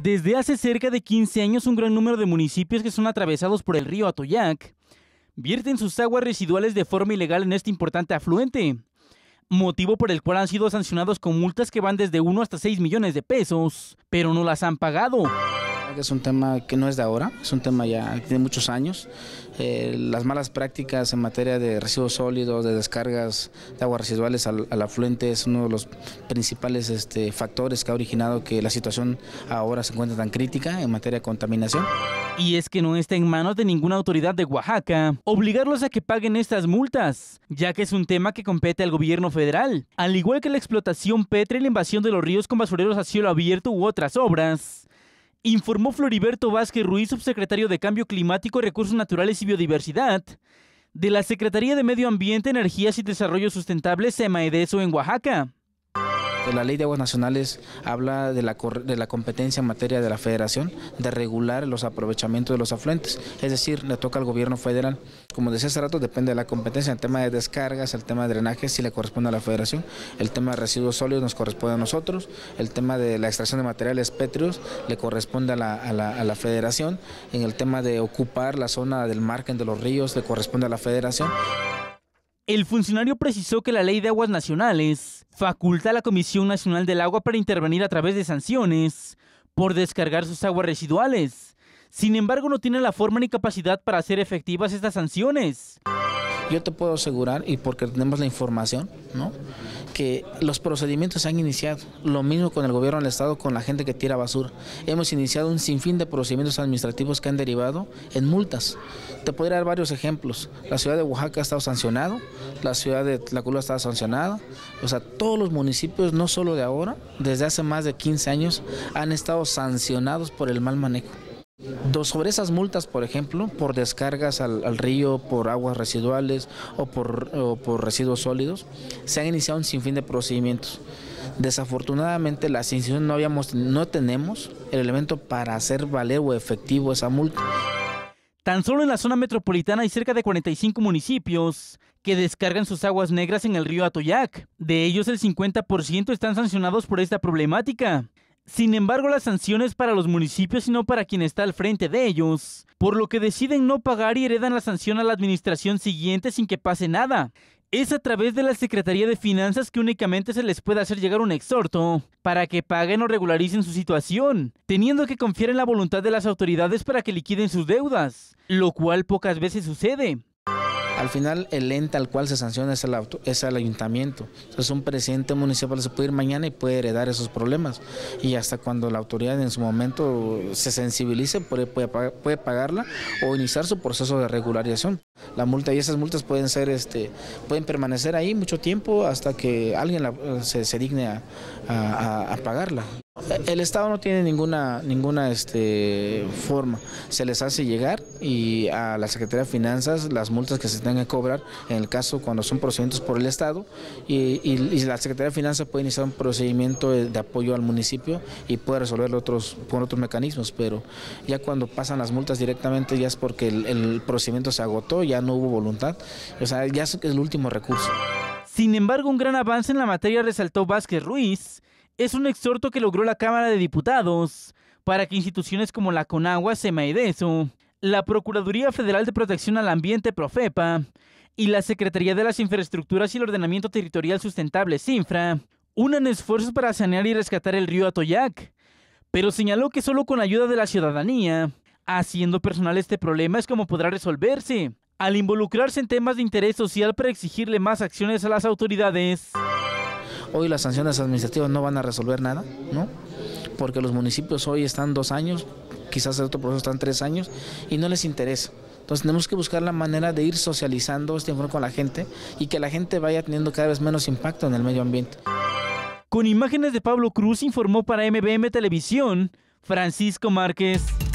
Desde hace cerca de 15 años, un gran número de municipios que son atravesados por el río Atoyac vierten sus aguas residuales de forma ilegal en este importante afluente, motivo por el cual han sido sancionados con multas que van desde 1 hasta 6 millones de pesos, pero no las han pagado. Es un tema que no es de ahora, es un tema ya de muchos años. Eh, las malas prácticas en materia de residuos sólidos, de descargas de aguas residuales al, afluente es uno de los principales este, factores que ha originado que la situación ahora se encuentre tan crítica en materia de contaminación. Y es que no está en manos de ninguna autoridad de Oaxaca obligarlos a que paguen estas multas, ya que es un tema que compete al gobierno federal, al igual que la explotación petra y la invasión de los ríos con basureros a cielo abierto u otras obras informó Floriberto Vázquez Ruiz, subsecretario de Cambio Climático, Recursos Naturales y Biodiversidad, de la Secretaría de Medio Ambiente, Energías y Desarrollo Sustentable, SEMAEDESO, en Oaxaca. La ley de aguas nacionales habla de la, de la, competencia en materia de la federación de regular los aprovechamientos de los afluentes, es decir, le toca al gobierno federal. Como decía hace rato, depende de la competencia, el tema de descargas, el tema de drenaje si le corresponde a la federación, el tema de residuos sólidos nos corresponde a nosotros, el tema de la extracción de materiales pétreos le corresponde a la federación, en el tema de ocupar la zona del margen de los ríos le corresponde a la federación. El funcionario precisó que la Ley de Aguas Nacionales faculta a la Comisión Nacional del Agua para intervenir a través de sanciones por descargar sus aguas residuales. Sin embargo, no tiene la forma ni capacidad para hacer efectivas estas sanciones. Yo te puedo asegurar, y porque tenemos la información, ¿no? que los procedimientos se han iniciado. Lo mismo con el gobierno del Estado, con la gente que tira basura. Hemos iniciado un sinfín de procedimientos administrativos que han derivado en multas. Te podría dar varios ejemplos. La ciudad de Oaxaca ha estado sancionado, la ciudad de Tlacula ha estado sancionada. O sea, todos los municipios, no solo de ahora, desde hace más de 15 años, han estado sancionados por el mal manejo. Sobre esas multas, por ejemplo, por descargas al, río, por aguas residuales o por, residuos sólidos, se han iniciado un sinfín de procedimientos. Desafortunadamente, la no, habíamos, no tenemos el elemento para hacer valer o efectivo esa multa. Tan solo en la zona metropolitana hay cerca de 45 municipios que descargan sus aguas negras en el río Atoyac. De ellos, el 50% están sancionados por esta problemática. Sin embargo, las sanciones para los municipios y no para quien está al frente de ellos, por lo que deciden no pagar y heredan la sanción a la administración siguiente sin que pase nada. Es a través de la Secretaría de Finanzas que únicamente se les puede hacer llegar un exhorto para que paguen o regularicen su situación, teniendo que confiar en la voluntad de las autoridades para que liquiden sus deudas, lo cual pocas veces sucede. Al final, el ente al cual se sanciona es el, auto, es el ayuntamiento. Entonces, un presidente municipal se puede ir mañana y puede heredar esos problemas. Y hasta cuando la autoridad en su momento se sensibilice, puede, puede pagarla o iniciar su proceso de regularización. La multa y esas multas pueden ser, este, pueden permanecer ahí mucho tiempo hasta que alguien se, digne a pagarla. El Estado no tiene ninguna, ninguna este, forma. Se les hace llegar y a la Secretaría de Finanzas las multas que se tengan que cobrar en el caso cuando son procedimientos por el Estado y, y, la Secretaría de Finanzas puede iniciar un procedimiento de, apoyo al municipio y puede resolverlo otros, con otros mecanismos, pero ya cuando pasan las multas directamente ya es porque el, el procedimiento se agotó, ya no hubo voluntad, o sea, ya es el último recurso. Sin embargo, un gran avance en la materia resaltó Vázquez Ruiz, es un exhorto que logró la Cámara de Diputados para que instituciones como la CONAGUA, SEMAEDESO, la Procuraduría Federal de Protección al Ambiente, Profepa, y la Secretaría de las Infraestructuras y el Ordenamiento Territorial Sustentable, (Sinfra) unan esfuerzos para sanear y rescatar el río Atoyac, pero señaló que solo con ayuda de la ciudadanía, haciendo personal este problema es como podrá resolverse, al involucrarse en temas de interés social para exigirle más acciones a las autoridades. Hoy las sanciones administrativas no van a resolver nada, ¿no? Porque los municipios hoy están dos años, quizás el otro proceso están tres años y no les interesa. Entonces tenemos que buscar la manera de ir socializando este informe con la gente y que la gente vaya teniendo cada vez menos impacto en el medio ambiente. Con imágenes de Pablo Cruz informó para MBM Televisión Francisco Márquez.